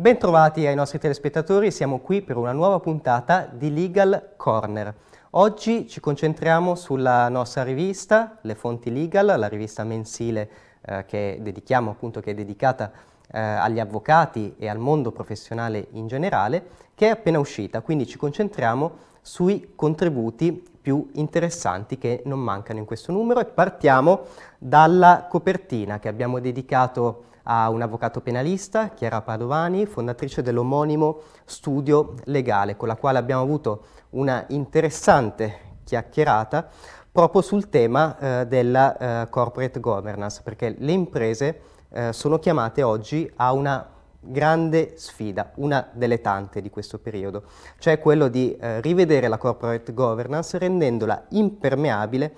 Bentrovati ai nostri telespettatori, siamo qui per una nuova puntata di Legal Corner. Oggi ci concentriamo sulla nostra rivista, Le Fonti Legal, la rivista mensile eh, che dedichiamo appunto, che è dedicata eh, agli avvocati e al mondo professionale in generale, che è appena uscita, quindi ci concentriamo sui contributi più interessanti che non mancano in questo numero e partiamo dalla copertina che abbiamo dedicato a un avvocato penalista, Chiara Padovani, fondatrice dell'omonimo studio legale, con la quale abbiamo avuto una interessante chiacchierata proprio sul tema eh, della eh, corporate governance, perché le imprese eh, sono chiamate oggi a una grande sfida, una delle tante di questo periodo, cioè quello di eh, rivedere la corporate governance rendendola impermeabile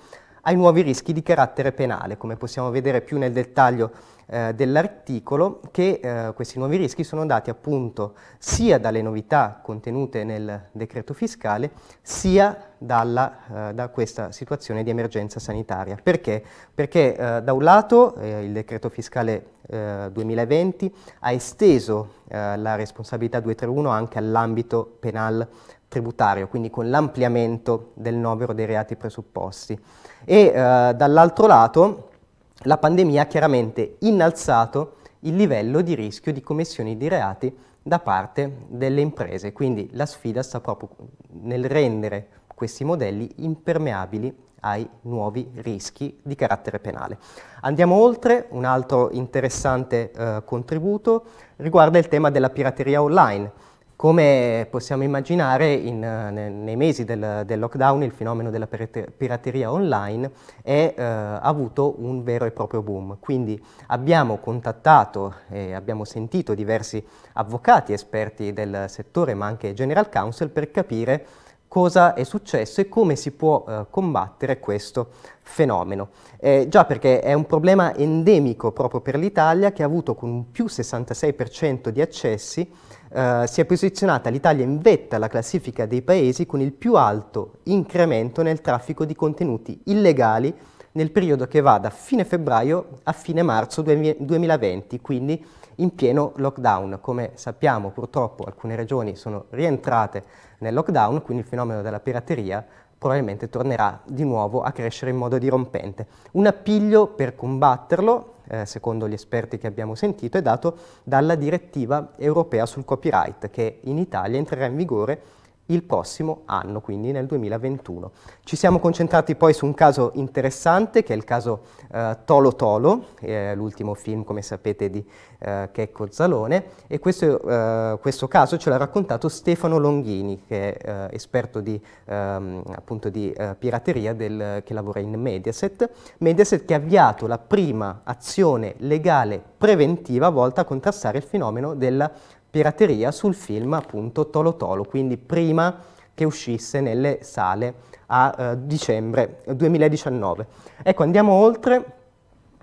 ai nuovi rischi di carattere penale, come possiamo vedere più nel dettaglio eh, dell'articolo, che eh, questi nuovi rischi sono dati appunto sia dalle novità contenute nel decreto fiscale, sia dalla, eh, da questa situazione di emergenza sanitaria. Perché? Perché eh, da un lato eh, il decreto fiscale 2020 eh, ha esteso la responsabilità 231 anche all'ambito penal tributario, quindi con l'ampliamento del novero dei reati presupposti e eh, dall'altro lato la pandemia ha chiaramente innalzato il livello di rischio di commissioni di reati da parte delle imprese, quindi la sfida sta proprio nel rendere questi modelli impermeabili ai nuovi rischi di carattere penale. Andiamo oltre, un altro interessante eh, contributo riguarda il tema della pirateria online. Come possiamo immaginare, in, eh, nei mesi del, del, lockdown il fenomeno della pirateria online è, eh, ha avuto un vero e proprio boom. Quindi abbiamo contattato e abbiamo sentito diversi avvocati esperti del settore, ma anche general counsel, per capire cosa è successo e come si può eh, combattere questo fenomeno. Eh, già perché è un problema endemico proprio per l'Italia che ha avuto con un più 66% di accessi, eh, si è posizionata l'Italia in vetta alla classifica dei paesi con il più alto incremento nel traffico di contenuti illegali nel periodo che va da fine febbraio a fine marzo 2020, quindi in pieno lockdown. Come sappiamo purtroppo alcune regioni sono rientrate nel lockdown, quindi il fenomeno della pirateria probabilmente tornerà di nuovo a crescere in modo dirompente. Un appiglio per combatterlo, eh, secondo gli esperti che abbiamo sentito, è dato dalla direttiva europea sul copyright che in Italia entrerà in vigore il prossimo anno, quindi nel 2021. Ci siamo concentrati poi su un caso interessante che è il caso eh, Tolo Tolo, eh, l'ultimo film come sapete di eh, Checco Zalone e questo, eh, questo, caso ce l'ha raccontato Stefano Longhini che è eh, esperto di, ehm, di eh, pirateria del, che lavora in Mediaset, Mediaset che ha avviato la prima azione legale preventiva volta a contrastare il fenomeno della pirateria sul film appunto Tolo Tolo, quindi prima che uscisse nelle sale a eh, dicembre 2019. Ecco, andiamo oltre.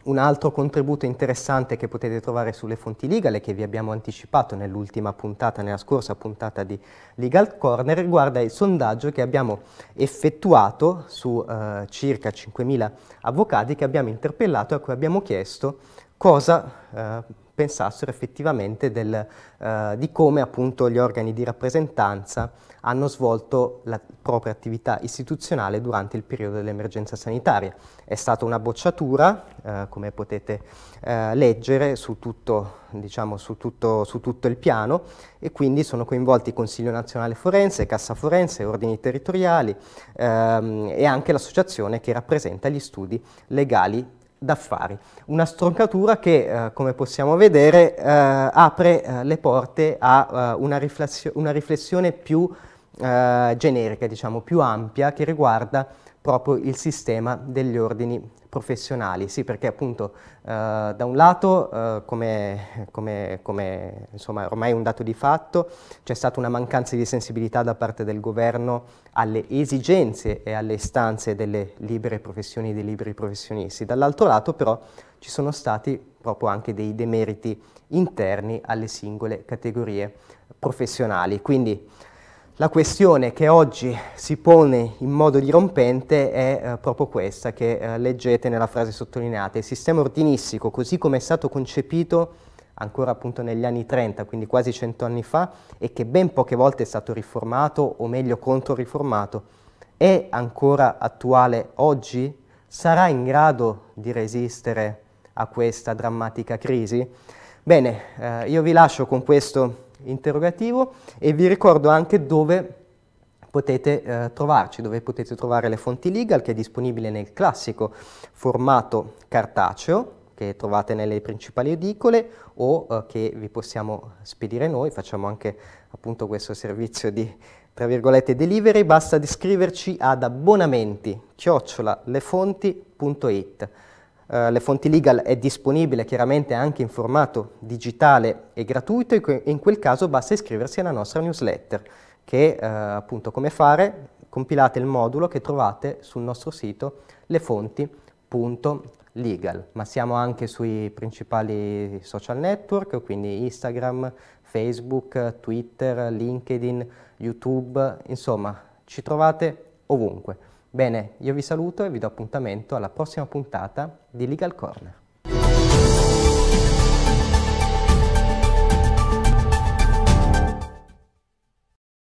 Un altro contributo interessante che potete trovare sulle fonti legal e che vi abbiamo anticipato nell'ultima puntata, nella scorsa puntata di Legal Corner, riguarda il sondaggio che abbiamo effettuato su eh, circa 5.000 avvocati che abbiamo interpellato e a cui abbiamo chiesto cosa eh, pensassero effettivamente del, eh, di come appunto gli organi di rappresentanza hanno svolto la propria attività istituzionale durante il periodo dell'emergenza sanitaria. È stata una bocciatura, eh, come potete eh, leggere, su tutto, diciamo, su, tutto, su tutto, il piano e quindi sono coinvolti il Consiglio Nazionale Forense, Cassa Forense, ordini territoriali ehm, e anche l'associazione che rappresenta gli studi legali d'affari. Una stroncatura che, eh, come possiamo vedere, eh, apre eh, le porte a eh, una, riflessio una, riflessione più eh, generica, diciamo, più ampia, che riguarda proprio il sistema degli ordini professionali. Sì, perché appunto eh, da un lato, eh, come, come, come insomma, ormai è un dato di fatto, c'è stata una mancanza di sensibilità da parte del governo alle esigenze e alle istanze delle libere professioni e dei liberi professionisti. Dall'altro lato però ci sono stati proprio anche dei demeriti interni alle singole categorie professionali. Quindi la questione che oggi si pone in modo dirompente è eh, proprio questa che eh, leggete nella frase sottolineata. Il sistema ordinistico, così come è stato concepito ancora appunto negli anni 30, quindi quasi 100 anni fa, e che ben poche volte è stato riformato, o meglio controriformato, è ancora attuale oggi? Sarà in grado di resistere a questa drammatica crisi? Bene, eh, io vi lascio con questo interrogativo e vi ricordo anche dove potete eh, trovarci, dove potete trovare le fonti legal che è disponibile nel classico formato cartaceo che trovate nelle principali edicole o eh, che vi possiamo spedire noi, facciamo anche appunto questo servizio di tra virgolette delivery, basta scriverci ad abbonamenti chiocciolalefonti.it eh, le fonti legal è disponibile chiaramente anche in formato digitale e gratuito e in quel caso basta iscriversi alla nostra newsletter che eh, appunto come fare compilate il modulo che trovate sul nostro sito lefonti.legal ma siamo anche sui principali social network quindi Instagram, Facebook, Twitter, LinkedIn, YouTube insomma ci trovate ovunque. Bene, io vi saluto e vi do appuntamento alla prossima puntata di Legal Corner.